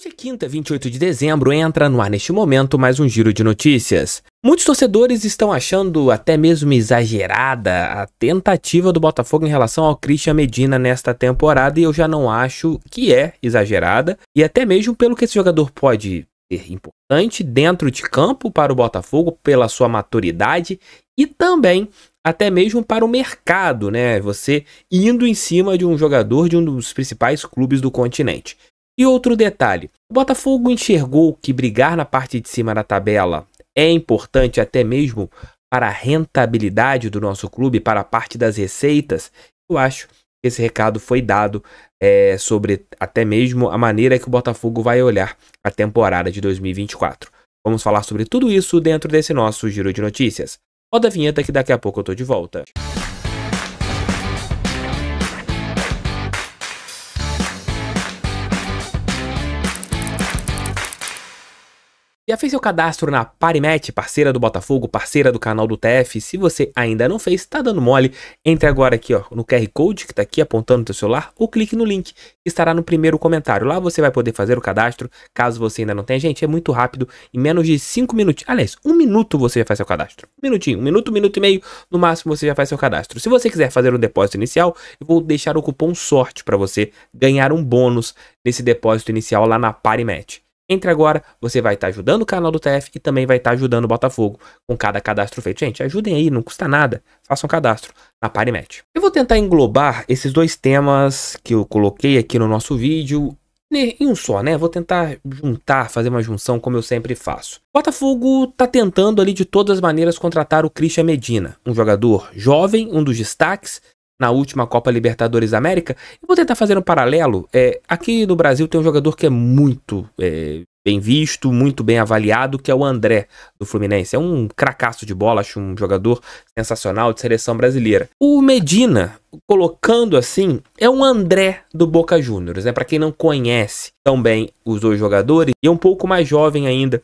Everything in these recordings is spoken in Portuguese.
Hoje quinta, 28 de dezembro, entra no ar neste momento mais um giro de notícias. Muitos torcedores estão achando até mesmo exagerada a tentativa do Botafogo em relação ao Christian Medina nesta temporada e eu já não acho que é exagerada. E até mesmo pelo que esse jogador pode ser importante dentro de campo para o Botafogo, pela sua maturidade e também até mesmo para o mercado, né? Você indo em cima de um jogador de um dos principais clubes do continente. E outro detalhe: o Botafogo enxergou que brigar na parte de cima da tabela é importante até mesmo para a rentabilidade do nosso clube, para a parte das receitas. Eu acho que esse recado foi dado é, sobre até mesmo a maneira que o Botafogo vai olhar a temporada de 2024. Vamos falar sobre tudo isso dentro desse nosso giro de notícias. Roda a vinheta que daqui a pouco eu tô de volta. Já fez seu cadastro na Parimet, parceira do Botafogo, parceira do canal do TF? Se você ainda não fez, tá dando mole, entre agora aqui ó, no QR Code que tá aqui apontando no seu celular ou clique no link que estará no primeiro comentário. Lá você vai poder fazer o cadastro, caso você ainda não tenha. Gente, é muito rápido, em menos de 5 minutos, aliás, um minuto você já faz seu cadastro. Um minutinho, um minuto, um minuto e meio, no máximo você já faz seu cadastro. Se você quiser fazer um depósito inicial, eu vou deixar o cupom sorte para você ganhar um bônus nesse depósito inicial lá na Parimet. Entre agora, você vai estar ajudando o canal do TF e também vai estar ajudando o Botafogo com cada cadastro feito. Gente, ajudem aí, não custa nada. Façam um cadastro na Parimatch. Eu vou tentar englobar esses dois temas que eu coloquei aqui no nosso vídeo em um só, né? Vou tentar juntar, fazer uma junção como eu sempre faço. Botafogo tá tentando ali de todas as maneiras contratar o Christian Medina, um jogador jovem, um dos destaques na última Copa Libertadores América. vou tentar fazer um paralelo. É, aqui no Brasil tem um jogador que é muito é, bem visto, muito bem avaliado, que é o André do Fluminense. É um cracaço de bola, acho um jogador sensacional de seleção brasileira. O Medina, colocando assim, é um André do Boca Juniors, né? Para quem não conhece tão bem os dois jogadores, e é um pouco mais jovem ainda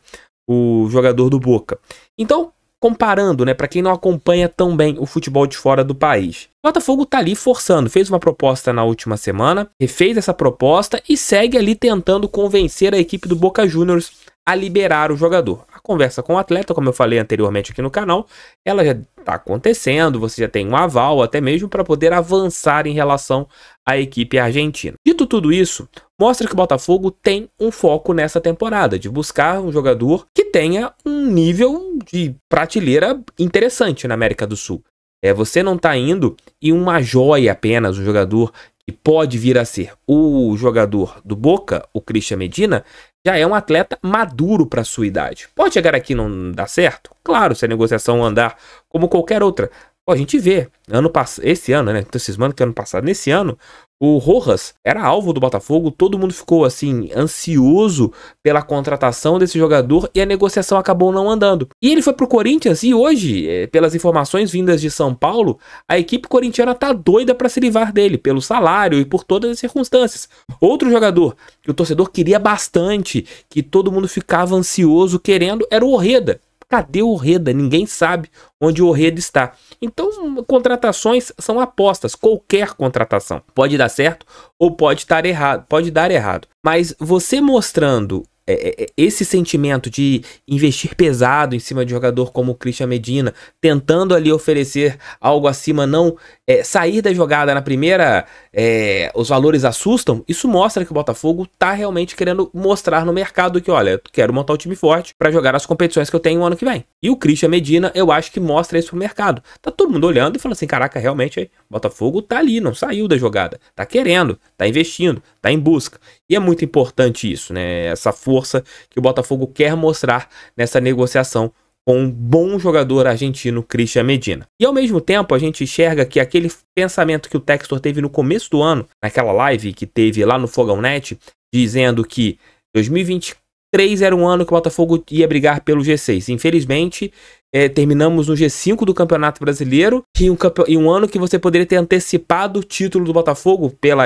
o jogador do Boca. Então, comparando, né, para quem não acompanha tão bem o futebol de fora do país. O Botafogo tá ali forçando, fez uma proposta na última semana, refez essa proposta e segue ali tentando convencer a equipe do Boca Juniors a liberar o jogador. A conversa com o atleta, como eu falei anteriormente aqui no canal, ela já está acontecendo, você já tem um aval até mesmo para poder avançar em relação à equipe argentina. Dito tudo isso, mostra que o Botafogo tem um foco nessa temporada de buscar um jogador que tenha um nível de prateleira interessante na América do Sul. É, você não está indo e uma joia apenas, um jogador que pode vir a ser o jogador do Boca, o Christian Medina, já é um atleta maduro para sua idade. Pode chegar aqui e não dar certo? Claro, se a negociação andar como qualquer outra. Pô, a gente vê, ano pass... esse ano, né? Tô cismando que ano passado. Nesse ano, o Rojas era alvo do Botafogo, todo mundo ficou assim, ansioso pela contratação desse jogador e a negociação acabou não andando. E ele foi pro Corinthians e hoje, eh, pelas informações vindas de São Paulo, a equipe corintiana tá doida para se livrar dele, pelo salário e por todas as circunstâncias. Outro jogador que o torcedor queria bastante, que todo mundo ficava ansioso querendo, era o Orreda. Cadê o Orreda? Ninguém sabe onde o Orreda está. Então, contratações são apostas, qualquer contratação. Pode dar certo ou pode estar errado, pode dar errado. Mas você mostrando é, é, é, esse sentimento de investir pesado em cima de jogador como o Christian Medina, tentando ali oferecer algo acima, não é, sair da jogada na primeira, é, os valores assustam, isso mostra que o Botafogo tá realmente querendo mostrar no mercado que, olha, eu quero montar um time forte para jogar as competições que eu tenho no ano que vem. E o Christian Medina, eu acho que mostra isso pro mercado. Tá todo mundo olhando e falando assim, caraca, realmente, aí, o Botafogo tá ali, não saiu da jogada, tá querendo, tá investindo, tá em busca. E é muito importante isso, né? Essa força que o Botafogo quer mostrar nessa negociação com um bom jogador argentino, Christian Medina. E ao mesmo tempo, a gente enxerga que aquele pensamento que o Textor teve no começo do ano, naquela live que teve lá no Fogão Net, dizendo que 2023 era um ano que o Botafogo ia brigar pelo G6. Infelizmente, é, terminamos no G5 do Campeonato Brasileiro e um, campe... e um, ano que você poderia ter antecipado o título do Botafogo pela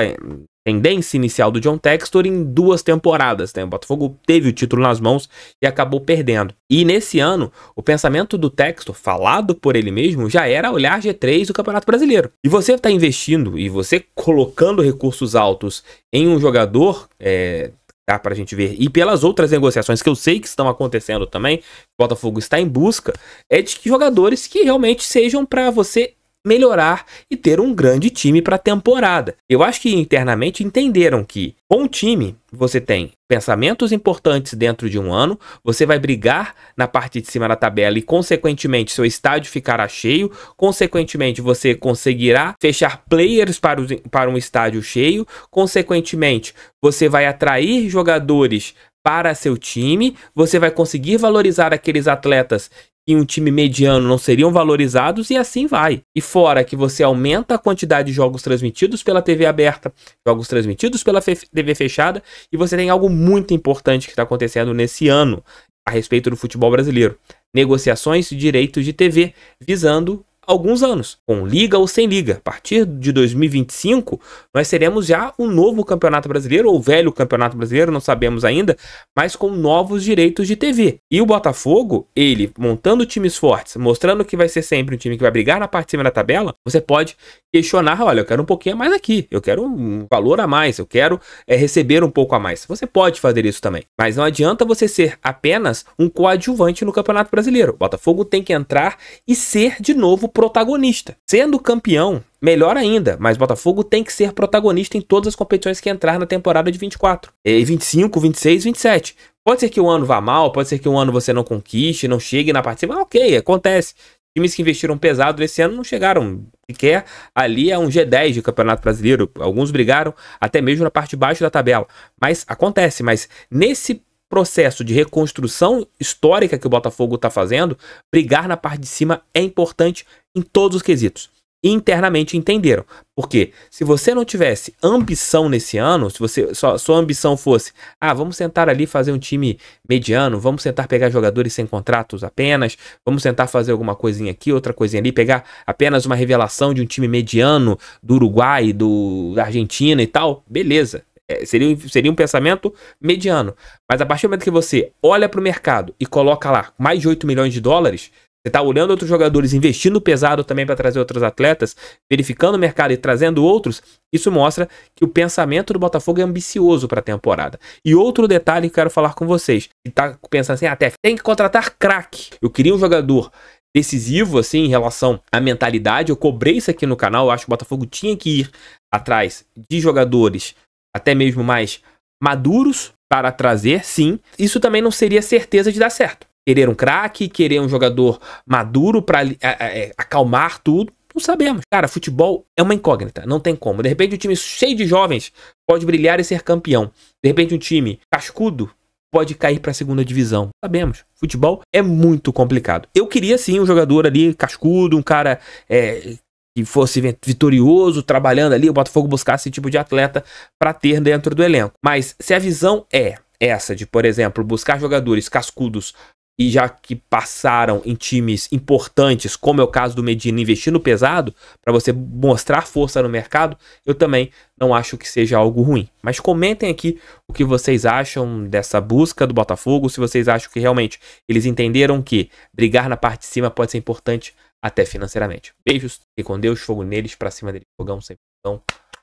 tendência inicial do John Textor em duas temporadas. Né? O Botafogo teve o título nas mãos e acabou perdendo. E nesse ano, o pensamento do Textor, falado por ele mesmo, já era olhar G3 do Campeonato Brasileiro. E você está investindo e você colocando recursos altos em um jogador. É, Tá, para a gente ver. E pelas outras negociações que eu sei que estão acontecendo também, o Botafogo está em busca, é de que jogadores que realmente sejam para você melhorar e ter um grande time para a temporada. Eu acho que internamente entenderam que com o time você tem pensamentos importantes dentro de um ano, você vai brigar na parte de cima da tabela e consequentemente seu estádio ficará cheio, consequentemente você conseguirá fechar players para, o, para um estádio cheio, consequentemente você vai atrair jogadores para seu time, você vai conseguir valorizar aqueles atletas em um time mediano não seriam valorizados e assim vai. E fora que você aumenta a quantidade de jogos transmitidos pela TV aberta, jogos transmitidos pela TV fechada, e você tem algo muito importante que está acontecendo nesse ano a respeito do futebol brasileiro negociações de direitos de TV, visando alguns anos, com liga ou sem liga. A partir de 2025, nós teremos já um novo Campeonato Brasileiro, ou velho Campeonato Brasileiro, não sabemos ainda, mas com novos direitos de TV. E o Botafogo, ele montando times fortes, mostrando que vai ser sempre um time que vai brigar na parte de cima da tabela, você pode questionar, olha, eu quero um pouquinho a mais aqui, eu quero um valor a mais, eu quero é, receber um pouco a mais. Você pode fazer isso também, mas não adianta você ser apenas um coadjuvante no Campeonato Brasileiro. O Botafogo tem que entrar e ser de novo protagonista. Sendo campeão, melhor ainda, mas Botafogo tem que ser protagonista em todas as competições que entrar na temporada de 24, e 25, 26, 27. Pode ser que o ano vá mal, pode ser que um ano você não conquiste, não chegue na partida, mas ok, acontece. Times que investiram pesado nesse ano não chegaram sequer ali a um G10 de Campeonato Brasileiro. Alguns brigaram até mesmo na parte de baixo da tabela. Mas acontece, mas nesse processo de reconstrução histórica que o Botafogo está fazendo, brigar na parte de cima é importante em todos os quesitos internamente entenderam. Porque se você não tivesse ambição nesse ano, se você só sua ambição fosse, ah, vamos sentar ali fazer um time mediano, vamos sentar pegar jogadores sem contratos apenas, vamos sentar fazer alguma coisinha aqui, outra coisinha ali, pegar apenas uma revelação de um time mediano do Uruguai, do da Argentina e tal, beleza. É, seria, seria um pensamento mediano. Mas a partir do momento que você olha para o mercado e coloca lá mais de 8 milhões de dólares, você está olhando outros jogadores, investindo pesado também para trazer outros atletas, verificando o mercado e trazendo outros. Isso mostra que o pensamento do Botafogo é ambicioso para a temporada. E outro detalhe que quero falar com vocês, que está pensando assim, até ah, tem que contratar craque. Eu queria um jogador decisivo assim em relação à mentalidade. Eu cobrei isso aqui no canal, eu acho que o Botafogo tinha que ir atrás de jogadores até mesmo mais maduros para trazer, sim. Isso também não seria certeza de dar certo. Querer um craque, querer um jogador maduro para é, é, é, acalmar tudo. Não sabemos. Cara, futebol é uma incógnita, não tem como. De repente, um time cheio de jovens pode brilhar e ser campeão. De repente, um time cascudo pode cair para a segunda divisão. Sabemos, futebol é muito complicado. Eu queria sim um jogador ali cascudo, um cara é, que fosse vitorioso, trabalhando ali, o Botafogo buscasse esse tipo de atleta para ter dentro do elenco. Mas se a visão é essa de, por exemplo, buscar jogadores cascudos e já que passaram em times importantes, como é o caso do Medina, investindo pesado, para você mostrar força no mercado, eu também não acho que seja algo ruim. Mas comentem aqui o que vocês acham dessa busca do Botafogo, se vocês acham que realmente eles entenderam que brigar na parte de cima pode ser importante até financeiramente. Beijos, e com Deus, fogo neles, para cima dele, fogão sempre então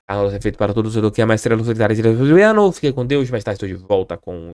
A nossa é feito para todos, eu dou aqui a maestria solitária de Fiquei com Deus, mas tá, estou de volta com...